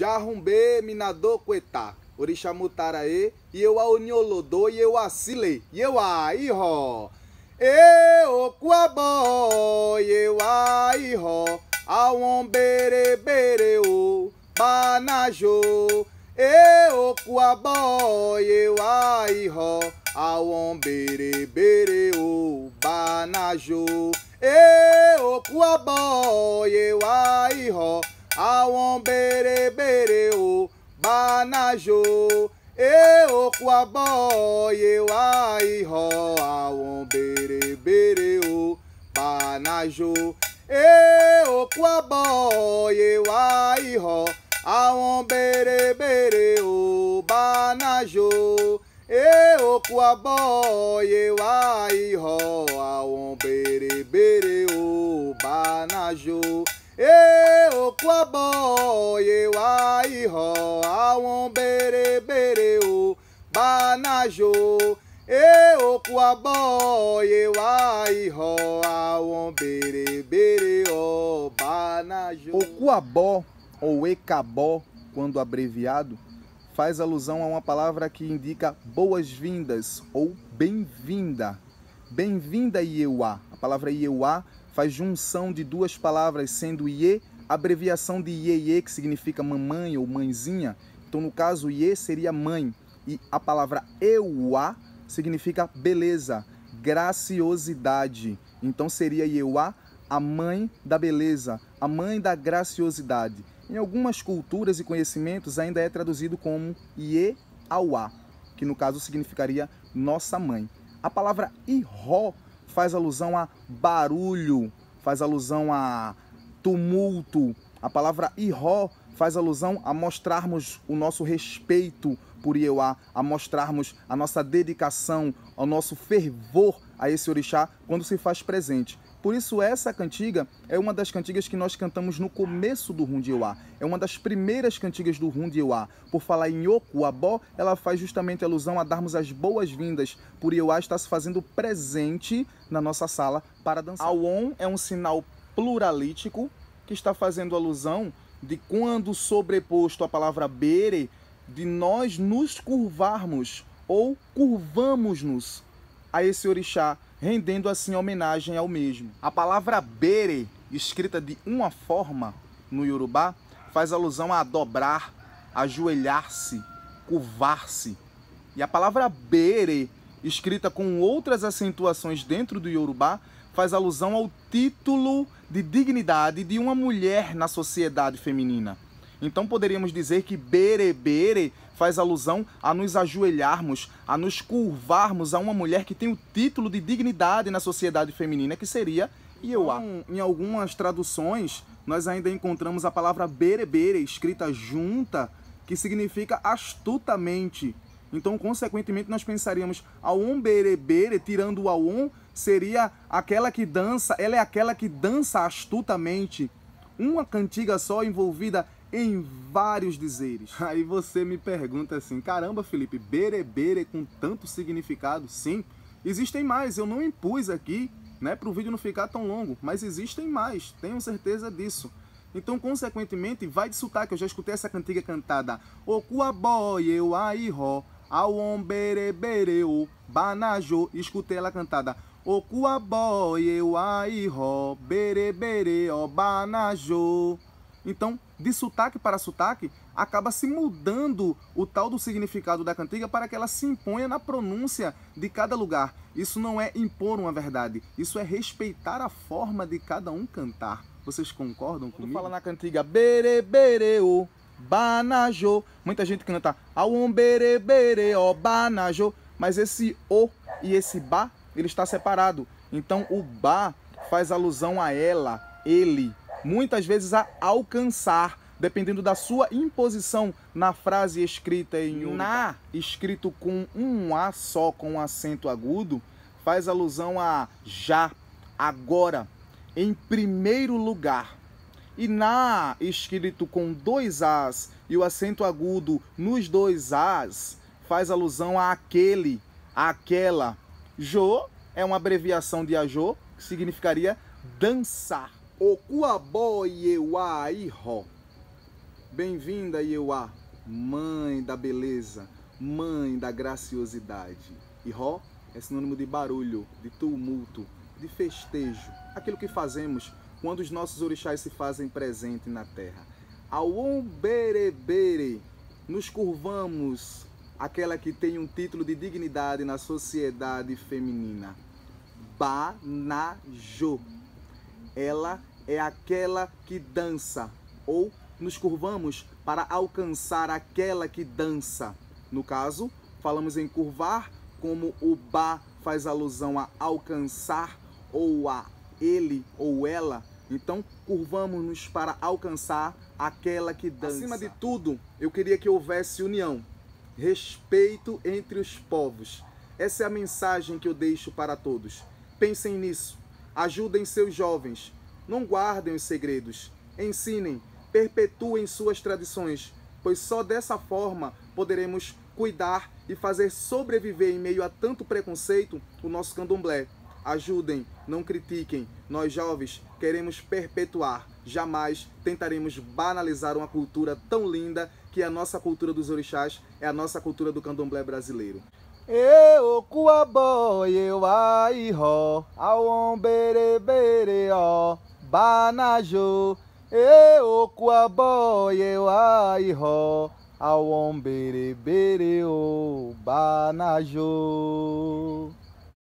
Jarumbe Minador Cuetá, Orixá Mutaraê, Yewa Oniolodô, Yewa Sile, a Ihó. E eu a Ihó, Àwọn bèrè bèrè o, Banajô. E eu Yewa Ihó, Àwọn bèrè bèrè o, Banajô. E ajo e okwu abụọ yewa ihọ awụ bere bere o banajo e okwu abụọ yewa ihọ awụ bere bere o banajo e okwu abụọ yewa ihọ awụ bere bere o banajo e o ye wa iho àwọn bere bere o banajo e okwabo eu wa ro, àwọn bere bere o banajo ou ecabó quando abreviado faz alusão a uma palavra que indica boas-vindas ou bem-vinda. Bem-vinda Ieua. A palavra Ieua faz junção de duas palavras, sendo Ye, abreviação de Ye que significa mamãe ou mãezinha. Então, no caso, Ye seria mãe. E a palavra Euá significa beleza, graciosidade. Então, seria Euá a mãe da beleza, a mãe da graciosidade. Em algumas culturas e conhecimentos ainda é traduzido como Ye Auá, que no caso significaria nossa mãe. A palavra Iró faz alusão a barulho, faz alusão a tumulto. A palavra iró faz alusão a mostrarmos o nosso respeito por Ieuá, a mostrarmos a nossa dedicação, ao nosso fervor a esse orixá quando se faz presente. Por isso, essa cantiga é uma das cantigas que nós cantamos no começo do Rundiuá. É uma das primeiras cantigas do Rundiuá. Por falar em Abó, ela faz justamente alusão a darmos as boas-vindas, por Iuá estar se fazendo presente na nossa sala para dançar. Aon é um sinal pluralítico que está fazendo alusão de quando sobreposto à palavra bere, de nós nos curvarmos ou curvamos-nos a esse orixá rendendo assim homenagem ao mesmo. A palavra bere, escrita de uma forma no Yorubá, faz alusão a dobrar, ajoelhar-se, curvar-se. E a palavra bere, escrita com outras acentuações dentro do Yorubá, faz alusão ao título de dignidade de uma mulher na sociedade feminina. Então poderíamos dizer que bere bere faz alusão a nos ajoelharmos, a nos curvarmos a uma mulher que tem o título de dignidade na sociedade feminina, que seria Ieua. Então, em algumas traduções, nós ainda encontramos a palavra berebere escrita junta, que significa astutamente. Então, consequentemente, nós pensaríamos um berebere, tirando o aon, seria aquela que dança, ela é aquela que dança astutamente. Uma cantiga só envolvida em vários dizeres. Aí você me pergunta assim: caramba, Felipe, berebere com tanto significado? Sim, existem mais. Eu não impus aqui, né, para o vídeo não ficar tão longo, mas existem mais, tenho certeza disso. Então, consequentemente, vai de sotaque. Eu já escutei essa cantiga cantada: Okuaboy, eu aí ró, awon o banajo. Escutei ela cantada. Okuaboy, eu aí ró, berebere, o banajo. Então, de sotaque para sotaque, acaba se mudando o tal do significado da cantiga para que ela se imponha na pronúncia de cada lugar. Isso não é impor uma verdade, isso é respeitar a forma de cada um cantar. Vocês concordam Quando comigo? Fala na cantiga bere bereu, banajô. Muita gente canta aum bere bereo, banajô, mas esse o e esse ba, ele está separado. Então o ba faz alusão a ela, ele, muitas vezes a alcançar, dependendo da sua imposição na frase escrita em um na, escrito com um A só, com um acento agudo, faz alusão a já, agora, em primeiro lugar. E na, escrito com dois As e o acento agudo nos dois As, faz alusão a aquele, aquela. Jo é uma abreviação de ajô, que significaria dançar. Okuabó Ihó. Bem-vinda, Ieuá, mãe da beleza, mãe da graciosidade. Ihó é sinônimo de barulho, de tumulto, de festejo, aquilo que fazemos quando os nossos orixás se fazem presente na terra. Aum berebere, nos curvamos, aquela que tem um título de dignidade na sociedade feminina. Banajo, Ela é aquela que dança, ou nos curvamos para alcançar aquela que dança. No caso, falamos em curvar como o ba faz alusão a alcançar ou a ele ou ela. Então, curvamos-nos para alcançar aquela que dança. Acima de tudo, eu queria que houvesse união, respeito entre os povos. Essa é a mensagem que eu deixo para todos. Pensem nisso, ajudem seus jovens, não guardem os segredos. Ensinem, perpetuem suas tradições, pois só dessa forma poderemos cuidar e fazer sobreviver em meio a tanto preconceito o nosso candomblé. Ajudem, não critiquem. Nós jovens queremos perpetuar. Jamais tentaremos banalizar uma cultura tão linda que é a nossa cultura dos orixás, é a nossa cultura do candomblé brasileiro. Eu cuabó, eu airó, aom bere bere ó banajo e o ye wa iho awon bere bere o banajo